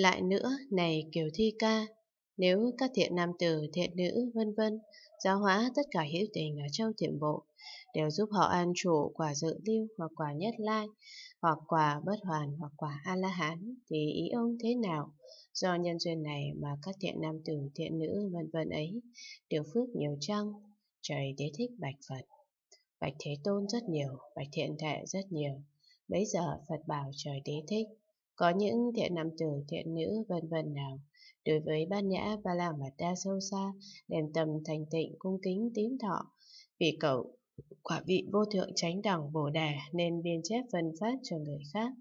Lại nữa, này Kiều Thi Ca, nếu các thiện nam tử, thiện nữ, vân vân giáo hóa tất cả hữu tình ở châu thiện bộ, đều giúp họ an trụ quả dự lưu hoặc quả nhất lai, hoặc quả bất hoàn hoặc quả A-la-hán, thì ý ông thế nào? Do nhân duyên này mà các thiện nam tử, thiện nữ, vân vân ấy, đều phước nhiều trăng, trời đế thích bạch Phật. Bạch Thế Tôn rất nhiều, Bạch Thiện Thệ rất nhiều. Bấy giờ Phật bảo trời đế thích, có những thiện nam tử, thiện nữ, vân vân nào. Đối với ban nhã và la mật đa sâu xa, đem tâm thành tịnh cung kính tín thọ, vì cậu quả vị vô thượng chánh đẳng bồ đà nên biên chép phân phát cho người khác.